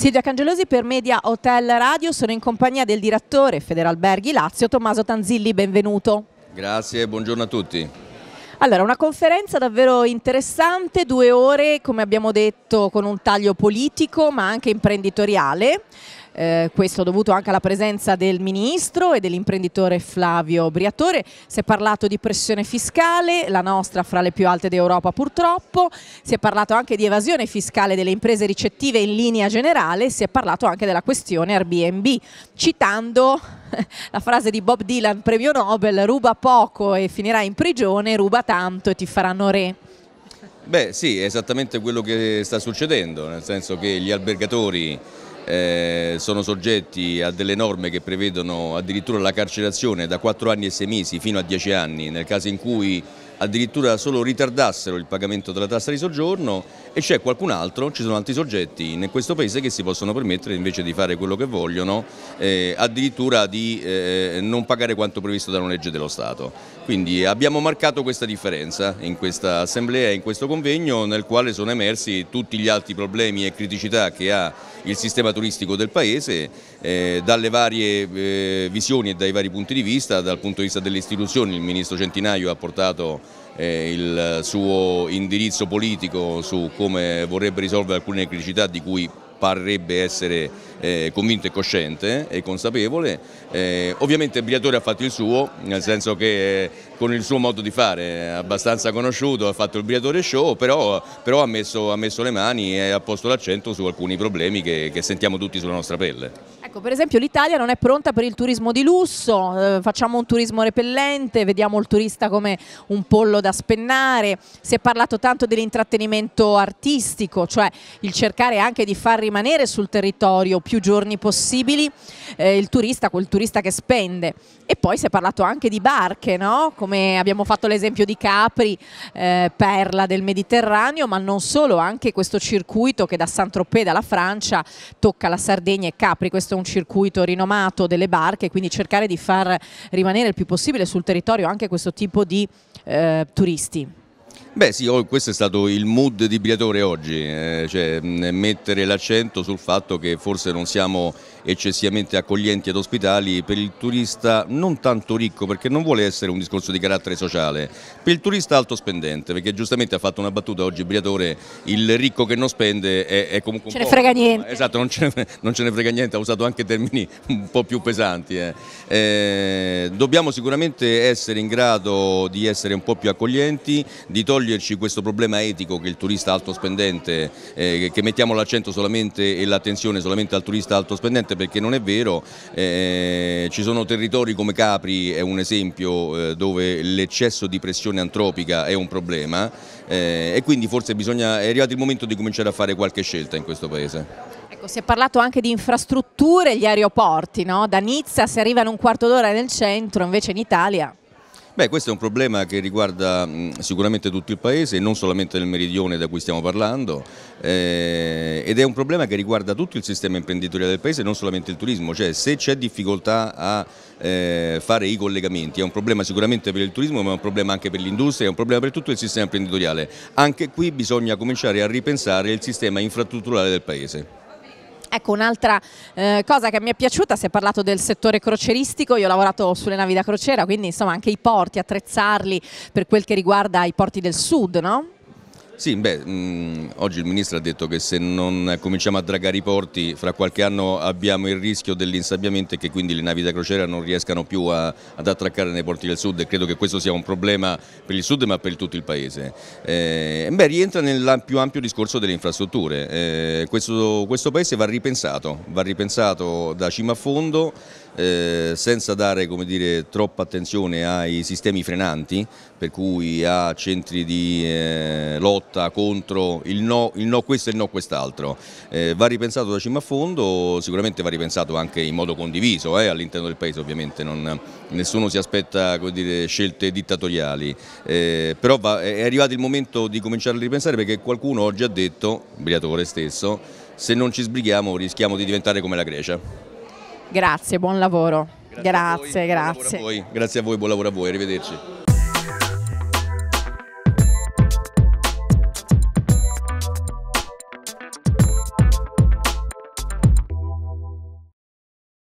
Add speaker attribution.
Speaker 1: Silvia Cangelosi per Media Hotel Radio, sono in compagnia del direttore Federalberghi Lazio, Tommaso Tanzilli, benvenuto.
Speaker 2: Grazie, buongiorno a tutti.
Speaker 1: Allora, una conferenza davvero interessante, due ore, come abbiamo detto, con un taglio politico ma anche imprenditoriale eh, questo dovuto anche alla presenza del ministro e dell'imprenditore Flavio Briatore. Si è parlato di pressione fiscale, la nostra fra le più alte d'Europa purtroppo, si è parlato anche di evasione fiscale delle imprese ricettive in linea generale, si è parlato anche della questione Airbnb, citando la frase di Bob Dylan, premio Nobel, ruba poco e finirà in prigione, ruba tanto e ti faranno re.
Speaker 2: Beh sì, è esattamente quello che sta succedendo, nel senso che gli albergatori eh, sono soggetti a delle norme che prevedono addirittura la carcerazione da 4 anni e 6 mesi fino a 10 anni nel caso in cui addirittura solo ritardassero il pagamento della tassa di soggiorno e c'è qualcun altro, ci sono altri soggetti in questo paese che si possono permettere invece di fare quello che vogliono, eh, addirittura di eh, non pagare quanto previsto dalla legge dello Stato. Quindi abbiamo marcato questa differenza in questa assemblea, in questo convegno nel quale sono emersi tutti gli altri problemi e criticità che ha il sistema turistico del paese eh, dalle varie eh, visioni e dai vari punti di vista, dal punto di vista delle istituzioni il Ministro Centinaio ha portato eh, il suo indirizzo politico su come vorrebbe risolvere alcune criticità di cui parrebbe essere eh, convinto e cosciente e consapevole. Eh, ovviamente Briatore ha fatto il suo, nel senso che eh, con il suo modo di fare, è abbastanza conosciuto, ha fatto il Briatore Show, però, però ha, messo, ha, messo, le mani e ha posto l'accento su alcuni problemi che, che sentiamo tutti sulla nostra pelle.
Speaker 1: Ecco, per esempio l'Italia non è pronta per il turismo di lusso, eh, facciamo un turismo repellente, vediamo il turista come un pollo da spennare, si è parlato tanto dell'intrattenimento artistico, cioè il cercare anche di far rimanere sul territorio più giorni possibili eh, il turista, quel turista che spende. E poi si è parlato anche di barche, no? come abbiamo fatto l'esempio di Capri, eh, perla del Mediterraneo, ma non solo, anche questo circuito che da Saint-Tropez, dalla Francia, tocca la Sardegna e Capri, questo è un un circuito rinomato delle barche, quindi cercare di far rimanere il più possibile sul territorio anche questo tipo di eh, turisti.
Speaker 2: Beh sì, oh, questo è stato il mood di Briatore oggi, eh, cioè mettere l'accento sul fatto che forse non siamo eccessivamente accoglienti ed ospitali per il turista non tanto ricco perché non vuole essere un discorso di carattere sociale, per il turista alto spendente perché giustamente ha fatto una battuta oggi Briatore, il ricco che non spende è, è comunque... Un ce po', ne frega niente. Esatto, non ce, ne frega, non ce, ne frega niente, ha usato anche termini un po' più pesanti. Eh. Eh, dobbiamo sicuramente essere in grado di essere un po' più accoglienti, di togliere toglierci questo problema etico che il turista alto spendente, eh, che mettiamo l'accento solamente e l'attenzione solamente al turista alto spendente perché non è vero, eh, ci sono territori come Capri è un esempio eh, dove l'eccesso di pressione antropica è un problema eh, e quindi forse bisogna, è arrivato il momento di cominciare a fare qualche scelta in questo paese.
Speaker 1: Ecco, si è parlato anche di infrastrutture, gli aeroporti, no? da Nizza si arriva in un quarto d'ora nel centro, invece in Italia
Speaker 2: Beh, questo è un problema che riguarda mh, sicuramente tutto il Paese, non solamente nel meridione da cui stiamo parlando, eh, ed è un problema che riguarda tutto il sistema imprenditoriale del Paese, non solamente il turismo, cioè se c'è difficoltà a eh, fare i collegamenti, è un problema sicuramente per il turismo, ma è un problema anche per l'industria, è un problema per tutto il sistema imprenditoriale. Anche qui bisogna cominciare a ripensare il sistema infrastrutturale del Paese.
Speaker 1: Ecco un'altra eh, cosa che mi è piaciuta, si è parlato del settore croceristico, io ho lavorato sulle navi da crociera, quindi insomma anche i porti, attrezzarli per quel che riguarda i porti del sud, no?
Speaker 2: Sì, beh, mh, mm, oggi il Ministro ha detto che se non cominciamo a dragare i porti fra qualche anno abbiamo il rischio dell'insabbiamento e che quindi le navi da crociera non riescano più a, ad attraccare nei porti del sud e credo che questo sia un problema per il sud ma per tutto il paese. Eh, beh, rientra nel più ampio discorso delle infrastrutture, eh, questo, questo, paese va ripensato, va ripensato da cima a fondo eh, senza dare dire, troppa attenzione ai sistemi frenanti per cui a centri di eh, lotta lotta contro il no, il no questo e il no quest'altro. Eh, va ripensato da cima a fondo, sicuramente va ripensato anche in modo condiviso eh, all'interno del Paese ovviamente, non, nessuno si aspetta dire, scelte dittatoriali, eh, però va, è arrivato il momento di cominciare a ripensare perché qualcuno oggi ha detto, Briatore stesso, se non ci sbrighiamo rischiamo di diventare come la Grecia.
Speaker 1: Grazie, buon lavoro. Grazie, grazie. A voi, grazie. a
Speaker 2: voi, grazie a voi, buon lavoro a voi, arrivederci.